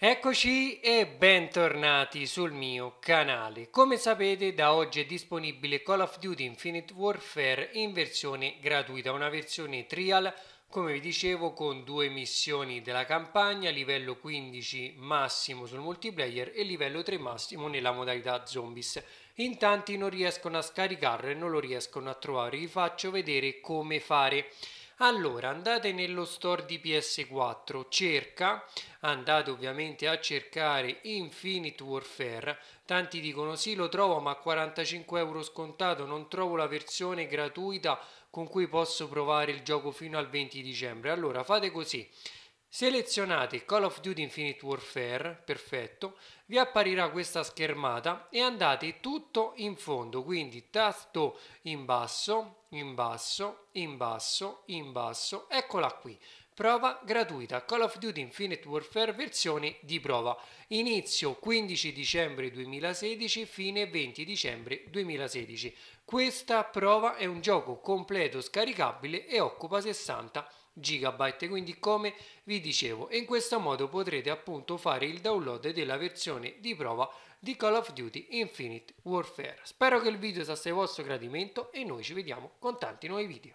Eccoci e bentornati sul mio canale. Come sapete da oggi è disponibile Call of Duty Infinite Warfare in versione gratuita, una versione trial come vi dicevo con due missioni della campagna, livello 15 massimo sul multiplayer e livello 3 massimo nella modalità zombies. In tanti non riescono a scaricarlo e non lo riescono a trovare, vi faccio vedere come fare. Allora andate nello store di PS4, cerca, andate ovviamente a cercare Infinite Warfare, tanti dicono sì lo trovo ma a 45 euro scontato non trovo la versione gratuita con cui posso provare il gioco fino al 20 dicembre. Allora fate così, Selezionate Call of Duty Infinite Warfare, perfetto, vi apparirà questa schermata e andate tutto in fondo, quindi tasto in basso, in basso, in basso, in basso, eccola qui. Prova gratuita Call of Duty Infinite Warfare versione di prova. Inizio 15 dicembre 2016, fine 20 dicembre 2016. Questa prova è un gioco completo scaricabile e occupa 60 GB quindi come vi dicevo in questo modo potrete appunto fare il download della versione di prova di Call of Duty Infinite Warfare spero che il video sia stato vostro gradimento e noi ci vediamo con tanti nuovi video